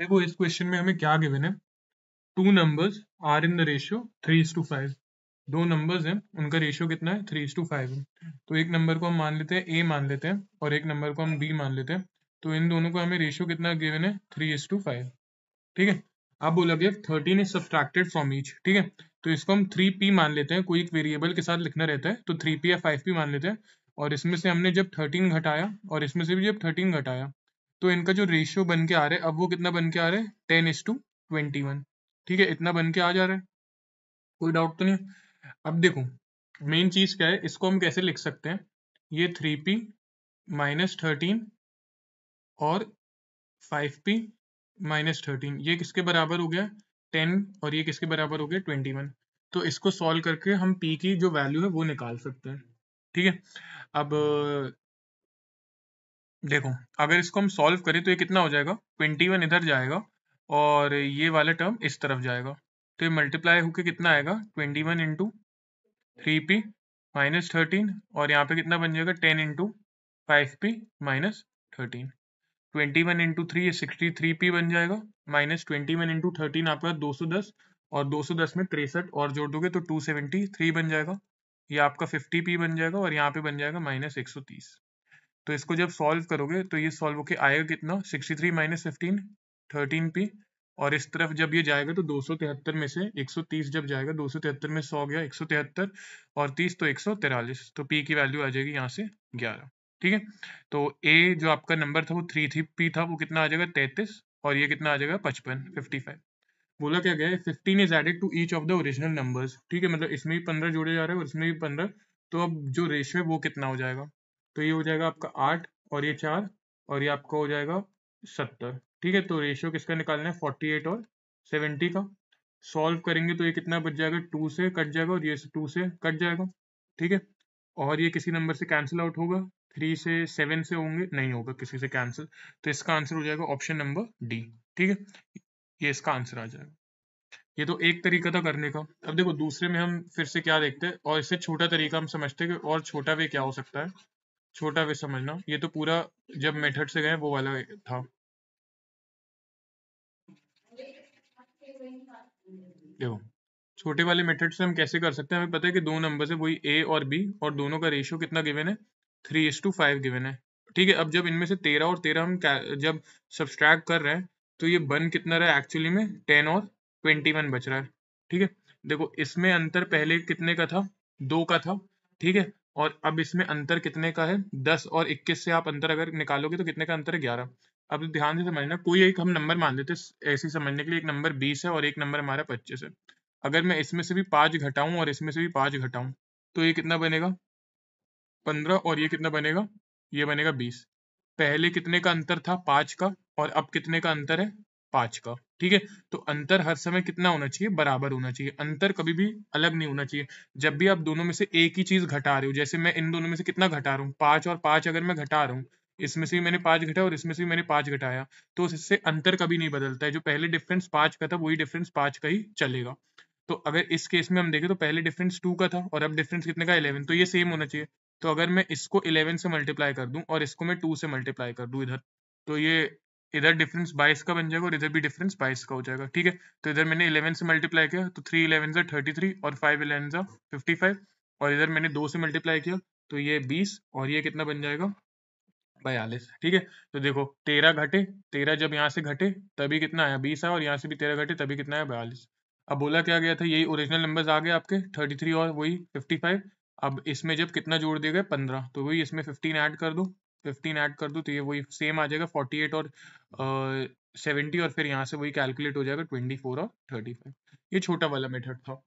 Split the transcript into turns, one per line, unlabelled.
देखो इस क्वेश्चन में हमें क्या गिवन है two numbers are in the ratio three to five दो नंबर्स हैं उनका रेशियो कितना है थ्री टू फाइव है तो एक नंबर को हम मान लेते हैं ए मान लेते हैं और एक नंबर को हम बी मान लेते हैं तो इन दोनों को हमें रेशियो कितना गिवन है थ्री टू फाइव ठीक है अब बोला गया thirteen is subtracted from each ठीक है तो इसको हम थ्री पी मान लेते हैं कोई एक वेरिएबल के साथ लिखना रहता है तो थ्री पी या फाइव पी मान लेते हैं और इसमें से हमने जब थर्टीन घटाया और इसमें से भी जब थर्टीन घटाया तो इनका जो रेशियो बन के आ रहा है अब वो कितना बन के आ रहा है ten is to twenty one ठीक है इतना बन के आ जा रहा है कोई डाउट तो नहीं अब देखो मेन चीज क्या है इसको हम कैसे लिख सकते हैं ये थ्री पी माइनस थर्टीन और फाइव पी माइनस थर्टीन ये किसके बराबर हो गया टेन और ये किसके बराबर हो गया ट्वेंटी वन तो इसको सॉल्व करके हम पी की जो वैल्यू है वो निकाल सकते हैं ठीक है अब देखो अगर इसको हम सॉल्व करें तो ये कितना हो जाएगा ट्वेंटी वन इधर जाएगा और ये वाला टर्म इस तरफ जाएगा तो ये मल्टीप्लाई होके कितना आएगा twenty one into three p minus thirteen और यहाँ पे कितना बन जाएगा ten into five p minus thirteen twenty one into three ये सिक्सटी थ्री पी बन जाएगा minus twenty one into thirteen आपका दो सौ दस और दो सौ दस में तिरसठ और जोड़ दोगे तो टू सेवेंटी थ्री बन जाएगा ये आपका फिफ्टी पी बन जाएगा और यहाँ पे बन जाएगा माइनस एक सौ तीस तो इसको जब सॉल्व करोगे तो ये सॉल्व होके आएगा कितना sixty three minus fifteen thirteen p और इस तरफ जब ये जाएगा तो दो सौ तिहत्तर में से एक सौ तीस जब जाएगा दो सौ तिहत्तर में सौ गया एक सौ तिहत्तर और तीस तो एक सौ तिरालीस तो पी की वैल्यू आ जाएगी यहाँ से ग्यारह ठीक है तो ए जो आपका नंबर था वो थ्री थी पी था वो कितना आ जाएगा तैतीस और ये कितना आ जाएगा पचपन फिफ्टी फाइव बोला क्या गया है fifteen is added to each of the original numbers ठीक है मतलब इसमें भी पंद्रह जोड़े जा रहे हैं और इसमें भी पंद्रह तो अब जो रेशो है वो कितना हो जाएगा तो ये हो जाएगा आपका आठ और ये चार और ये आपका हो जाएगा सत्तर ठीक है तो रेशियो किसका निकालना है फोर्टी एट और सेवेंटी का सॉल्व करेंगे तो ये कितना बच जाएगा टू से कट जाएगा और ये टू से कट जाएगा ठीक है और ये किसी नंबर से कैंसिल आउट होगा थ्री से सेवन से होंगे नहीं होगा किसी से कैंसिल तो इसका आंसर हो जाएगा ऑप्शन नंबर डी ठीक है ये इसका आंसर आ जाएगा ये तो एक तरीका था करने का अब देखो दूसरे में हम फिर से क्या देखते हैं और इससे छोटा तरीका हम समझते हैं कि और छोटा वे क्या हो सकता है छोटा वे समझना ये तो पूरा जब मेथड से गए वो वाला था देखो छोटे वाले मेथड से हम कैसे कर सकते हैं हमें पता है कि दो नंबर से वही ए और बी और दोनों का रेशियो कितना गिवन है three is to five given है ठीक है अब जब इनमें से तेरह और तेरह हम जब सब्सट्रैक्ट कर रहे हैं तो ये बन कितना रहा है एक्चुअली में टेन और ट्वेंटी वन बच रहा है ठीक है देखो इसमें अंतर पहले कितने का था दो का था ठीक है और अब इसमें अंतर कितने का है दस और इक्कीस से आप अंतर अगर निकालोगे तो कितने का अंतर है ग्यारह अब ध्यान से समझना कोई एक हम नंबर मान लेते ऐसे समझने के लिए एक नंबर बीस है और एक नंबर हमारा पच्चीस है अगर मैं इसमें से भी पाँच घटाऊँ और इसमें से भी पाँच घटाऊँ तो ये कितना बनेगा पंद्रह और ये कितना बनेगा ये बनेगा बीस पहले कितने का अंतर था पाँच का और अब कितने का अंतर है पांच का ठीक है तो अंतर हर समय कितना होना चाहिए बराबर होना चाहिए अंतर कभी भी अलग नहीं होना चाहिए जब भी आप दोनों में से एक ही चीज घटा रहे हो जैसे मैं इन दोनों में से कितना घटा रहा हूँ पांच और पांच अगर मैं घटा रहा हूँ इसमें से भी मैंने पांच घटाया और इसमें से भी मैंने पांच घटाया तो इससे अंतर कभी नहीं बदलता है जो पहले डिफरेंस पांच का था वही डिफरेंस पांच का ही चलेगा तो अगर इस केस में हम देखें तो पहले डिफरेंस टू का था और अब डिफरेंस कितने का इलेवन तो ये सेम होना चाहिए तो अगर मैं इसको इलेवन से मल्टीप्लाई कर दूं और इसको मैं टू से मल्टीप्लाई कर दूं इधर तो ये इधर डिफरेंस बाईस का बन जाएगा और इधर भी डिफरेंस बाईस का हो जाएगा ठीक है तो इधर मैंने इलेवन से मल्टीप्लाई किया तो थ्री इलेवन जो थर्टी थ्री और फाइव इलेवन जो फिफ्टी फाइव और इधर मैंने दो से मल्टीप्लाई किया तो ये बीस और ये कितना बन जाएगा बयालीस ठीक है तो देखो तेरह घटे तेरह जब यहाँ से घटे तभी कितना आया बीस आया और यहाँ से भी तेरह घटे तभी कितना आया बयालीस अब बोला क्या गया था यही ओरिजिनल नंबर्स आ गए आपके थर्टी थ्री और वही फिफ्टी फाइव अब इसमें जब कितना जोड़ दिए गए पंद्रह तो वही इसमें फिफ्टीन ऐड कर दो फिफ्टीन ऐड कर दूँ तो ये वही सेम आ जाएगा फोर्टी एट और सेवेंटी uh, और फिर यहाँ से वही कैलकुलेट हो जाएगा ट्वेंटी फोर और थर्टी फाइव ये छोटा वाला मेथड था